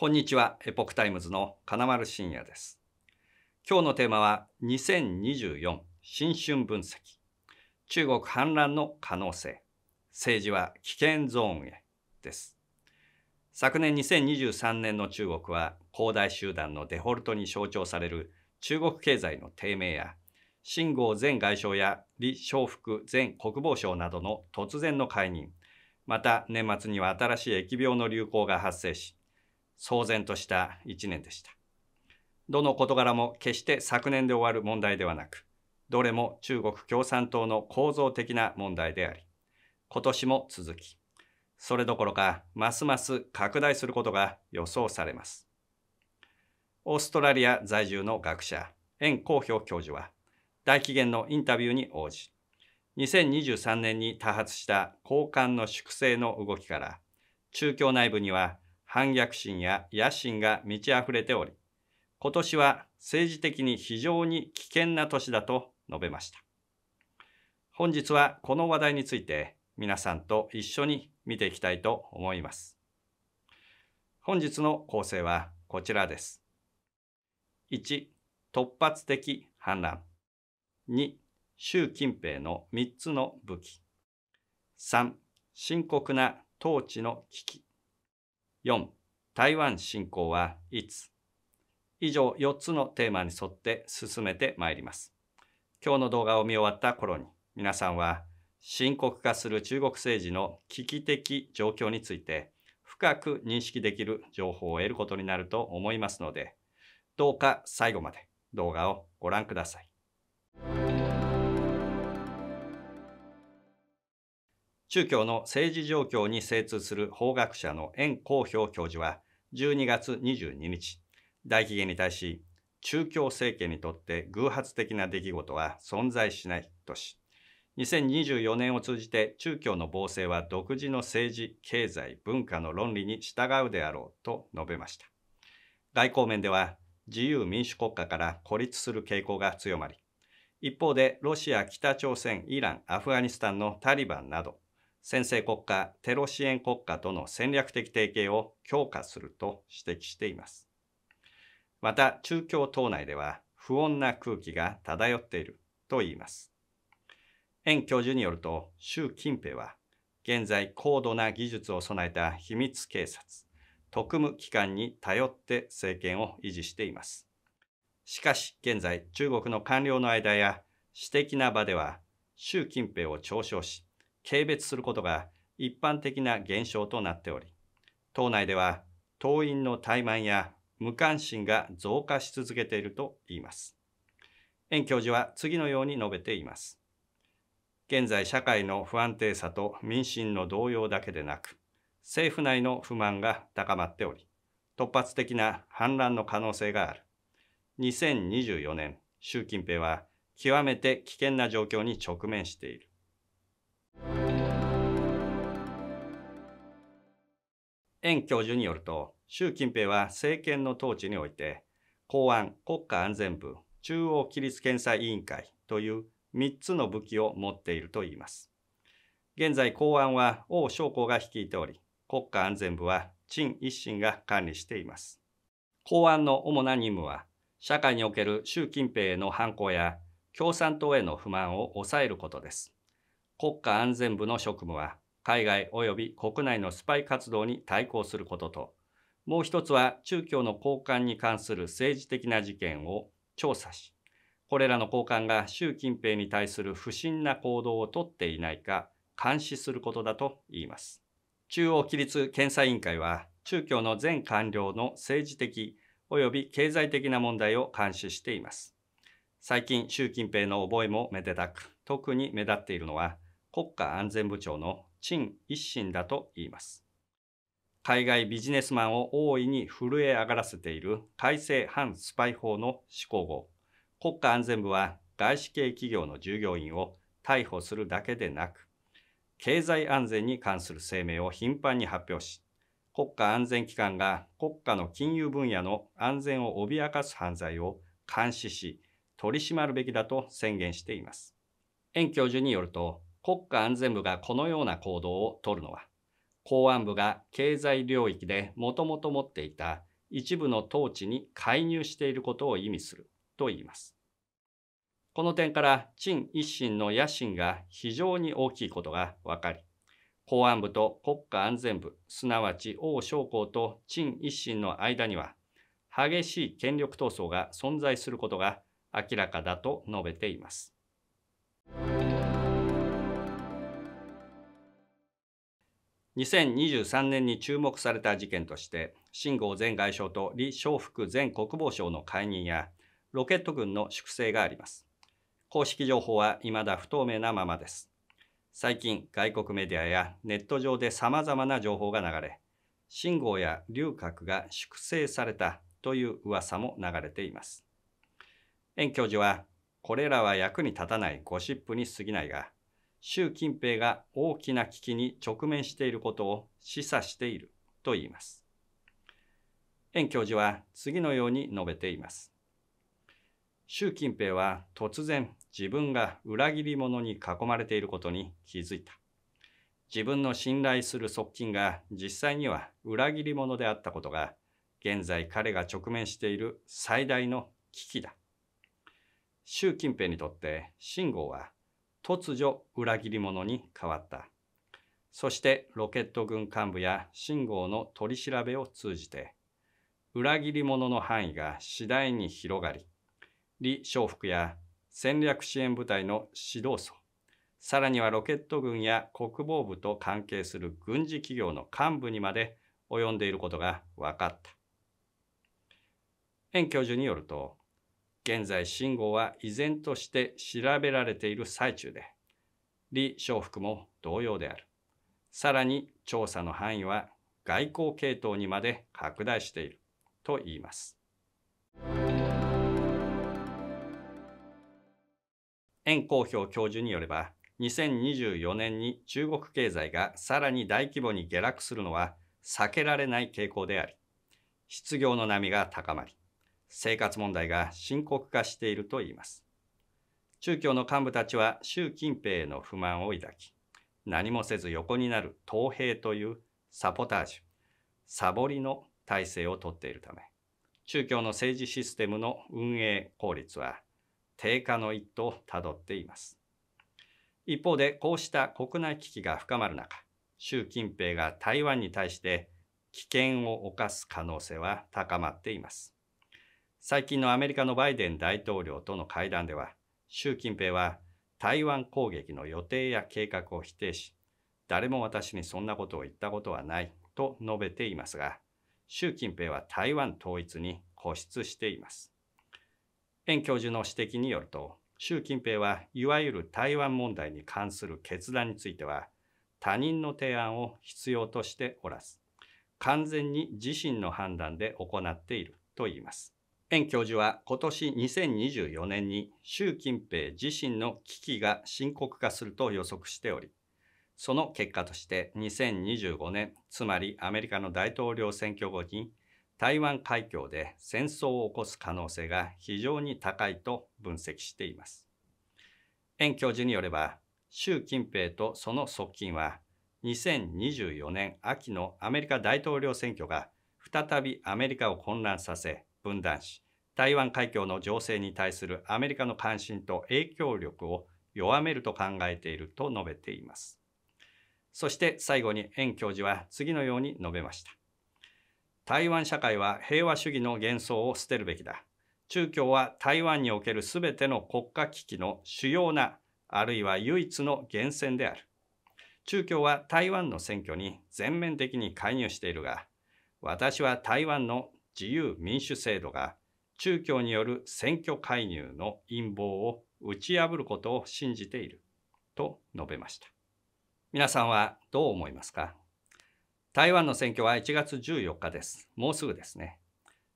こんにちは、エポックタイムズの金丸信也です。今日のテーマは2024新春分析。中国反乱の可能性。政治は危険ゾーンへです。昨年2023年の中国は恒大集団のデフォルトに象徴される中国経済の低迷や秦剛前外相や李尚福前国防相などの突然の解任また年末には新しい疫病の流行が発生し騒然とした一年でした。どの事柄も決して昨年で終わる問題ではなく、どれも中国共産党の構造的な問題であり、今年も続き、それどころかますます拡大することが予想されます。オーストラリア在住の学者、円光表教授は、大紀元のインタビューに応じ、2023年に多発した高官の粛清の動きから、中共内部には反逆心や野心が満ち溢れており、今年は政治的に非常に危険な年だと述べました。本日はこの話題について皆さんと一緒に見ていきたいと思います。本日の構成はこちらです。1、突発的反乱。2、習近平の3つの武器。3、深刻な統治の危機。4台湾侵攻はいつ以上4つのテーマに沿って進めてまいります。今日の動画を見終わった頃に皆さんは深刻化する中国政治の危機的状況について深く認識できる情報を得ることになると思いますのでどうか最後まで動画をご覧ください。宗教の政治状況に精通する法学者の円光表教授は12月22日、大企業に対し、中共政権にとって偶発的な出来事は存在しないとし、2024年を通じて中共の暴政は独自の政治、経済、文化の論理に従うであろうと述べました。外交面では自由民主国家から孤立する傾向が強まり、一方でロシア、北朝鮮、イラン、アフガニスタンのタリバンなど先制国家、テロ支援国家との戦略的提携を強化すると指摘しています。また、中共党内では不穏な空気が漂っていると言います。円教授によると、習近平は現在高度な技術を備えた秘密警察、特務機関に頼って政権を維持しています。しかし現在、中国の官僚の間や私的な場では、習近平を嘲笑し、軽蔑することが一般的な現象となっており、党内では党員の怠慢や無関心が増加し続けていると言います。円教授は次のように述べています。現在社会の不安定さと民心の動揺だけでなく、政府内の不満が高まっており、突発的な反乱の可能性がある。2024年、習近平は極めて危険な状況に直面している。円教授によると、習近平は政権の統治において、公安、国家安全部、中央規律検査委員会という3つの武器を持っているといいます。現在、公安は王将校が率いており、国家安全部は陳一新が管理しています。公安の主な任務は、社会における習近平への反抗や共産党への不満を抑えることです。国家安全部の職務は、海外及び国内のスパイ活動に対抗することと、もう一つは中共の高官に関する政治的な事件を調査し、これらの交換が習近平に対する不審な行動をとっていないか監視することだと言います。中央規律検査委員会は中共の全官僚の政治的及び経済的な問題を監視しています。最近習近平の覚えもめでたく特に目立っているのは国家安全部長の陳一心だと言います。海外ビジネスマンを大いに震え上がらせている改正反スパイ法の施行後、国家安全部は外資系企業の従業員を逮捕するだけでなく、経済安全に関する声明を頻繁に発表し、国家安全機関が国家の金融分野の安全を脅かす犯罪を監視し、取り締まるべきだと宣言しています。円教授によると、国家安全部がこのような行動をとるのは、公安部が経済領域でもともと持っていた一部の統治に介入していることを意味すると言います。この点から陳一新の野心が非常に大きいことが分かり、公安部と国家安全部、すなわち王将校と陳一新の間には、激しい権力闘争が存在することが明らかだと述べています。2023年に注目された事件として秦剛前外相と李尚福前国防相の解任やロケット軍の粛清があります公式情報は未だ不透明なままです最近外国メディアやネット上で様々な情報が流れ秦剛や龍角が粛清されたという噂も流れています円教授はこれらは役に立たないゴシップに過ぎないが習近平が大きな危機に直面していることを示唆していると言います。円教授は次のように述べています。習近平は突然自分が裏切り者に囲まれていることに気づいた。自分の信頼する側近が実際には裏切り者であったことが現在彼が直面している最大の危機だ。習近平にとって信号は突如裏切り者に変わった。そしてロケット軍幹部や信号の取り調べを通じて、裏切り者の範囲が次第に広がり、李承福や戦略支援部隊の指導層、さらにはロケット軍や国防部と関係する軍事企業の幹部にまで及んでいることが分かった。円教授によると、現在信号は依然として調べられている最中で、李承福も同様である。さらに調査の範囲は外交系統にまで拡大していると言います。円光表教授によれば、2024年に中国経済がさらに大規模に下落するのは避けられない傾向であり、失業の波が高まり、生活問題が深刻化しているといいます。中共の幹部たちは習近平への不満を抱き、何もせず横になる党兵というサポタージュ、サボりの体制をとっているため、中共の政治システムの運営効率は低下の一途をたどっています。一方でこうした国内危機が深まる中、習近平が台湾に対して危険を冒す可能性は高まっています。最近のアメリカのバイデン大統領との会談では、習近平は台湾攻撃の予定や計画を否定し、誰も私にそんなことを言ったことはないと述べていますが、習近平は台湾統一に固執しています。円教授の指摘によると、習近平はいわゆる台湾問題に関する決断については、他人の提案を必要としておらず、完全に自身の判断で行っていると言います。円教授は今年2024年に習近平自身の危機が深刻化すると予測しており、その結果として2025年、つまりアメリカの大統領選挙後に台湾海峡で戦争を起こす可能性が非常に高いと分析しています。円教授によれば、習近平とその側近は2024年秋のアメリカ大統領選挙が再びアメリカを混乱させ分断し台湾海峡の情勢に対するアメリカの関心と影響力を弱めると考えていると述べています。そして最後に円教授は次のように述べました。台湾社会は平和主義の幻想を捨てるべきだ。中共は台湾における全ての国家危機の主要なあるいは唯一の源泉である。中共は台湾の選挙に全面的に介入しているが、私は台湾の自由民主制度が中共による選挙介入の陰謀を打ち破ることを信じていると述べました。皆さんはどう思いますか台湾の選挙は1月14日です。もうすぐですね。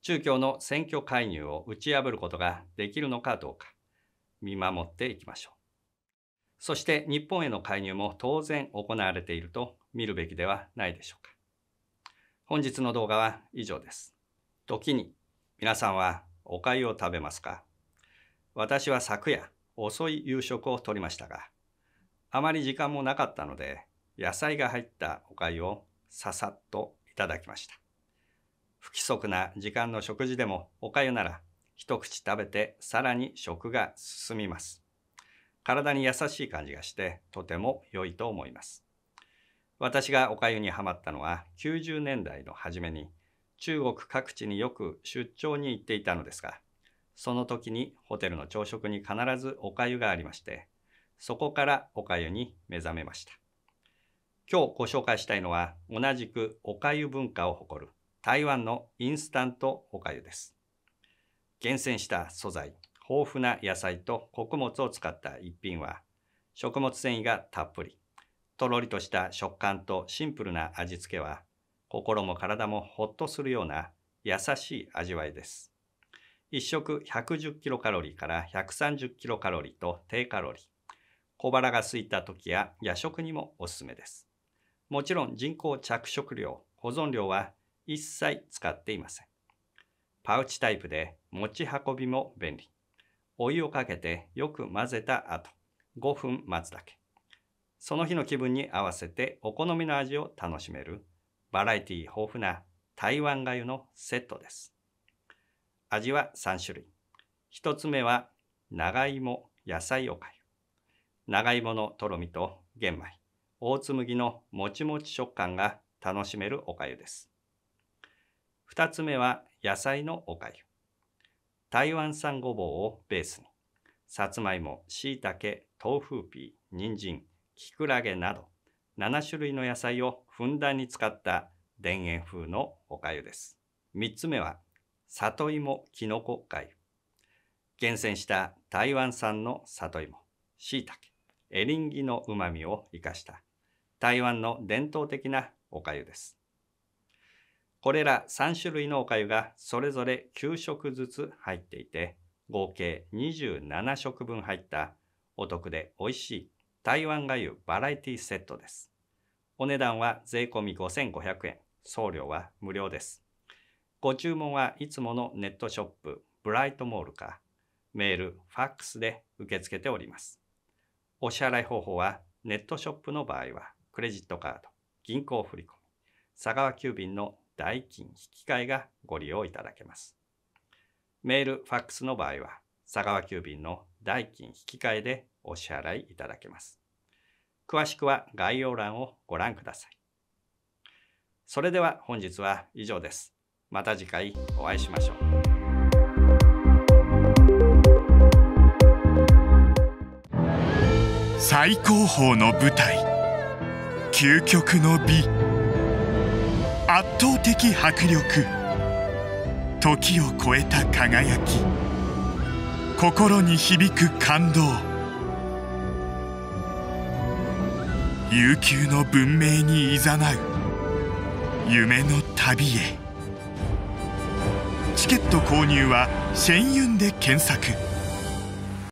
中共の選挙介入を打ち破ることができるのかどうか見守っていきましょう。そして日本への介入も当然行われていると見るべきではないでしょうか。本日の動画は以上です。時に皆さんはお粥を食べますか私は昨夜遅い夕食をとりましたが、あまり時間もなかったので、野菜が入ったお粥をささっといただきました。不規則な時間の食事でもお粥なら一口食べてさらに食が進みます。体に優しい感じがしてとても良いと思います。私がお粥にはまったのは90年代の初めに中国各地によく出張に行っていたのですが、その時にホテルの朝食に必ずおかゆがありまして、そこからおかゆに目覚めました。今日ご紹介したいのは、同じくおかゆ文化を誇る台湾のインスタントおかゆです。厳選した素材、豊富な野菜と穀物を使った一品は、食物繊維がたっぷり、とろりとした食感とシンプルな味付けは、心も体もほっとするような優しい味わいです。1食110キロカロリーから130キロカロリーと低カロリー。小腹が空いた時や夜食にもおすすめです。もちろん人工着色料、保存料は一切使っていません。パウチタイプで持ち運びも便利。お湯をかけてよく混ぜた後、5分待つだけ。その日の気分に合わせてお好みの味を楽しめるバラエティ豊富な台湾粥のセットです。味は3種類。1つ目は長芋野菜おかゆ。長芋のとろみと玄米、大粒麦のもちもち食感が楽しめるおかゆです。2つ目は野菜のおかゆ。台湾産ごぼうをベースに、さつまいも、しいたけ、豆腐ピー、人参、きくらげなど、7種類の野菜をふんだんに使った田園風のおかゆです。3つ目は、里芋きのこ粥。厳選した台湾産の里芋、しいたけ、エリンギの旨まみを生かした台湾の伝統的なおかゆです。これら3種類のおかゆがそれぞれ9食ずつ入っていて、合計27食分入ったお得で美味しい台湾がゆバラエティセットです。お値段は税込5500円。送料は無料です。ご注文はいつものネットショップブライトモールかメール、ファックスで受け付けております。お支払い方法はネットショップの場合はクレジットカード、銀行振込、佐川急便の代金引き換えがご利用いただけます。メール、ファックスの場合は佐川急便の代金引き換えでお支払いいただけます。詳しくは概要欄をご覧ください。それでは本日は以上です。また次回お会いしましょう。最高峰の舞台究極の美圧倒的迫力時を超えた輝き心に響く感動悠久の文明にいざなう夢の旅へチケット購入は「シェンユン」で検索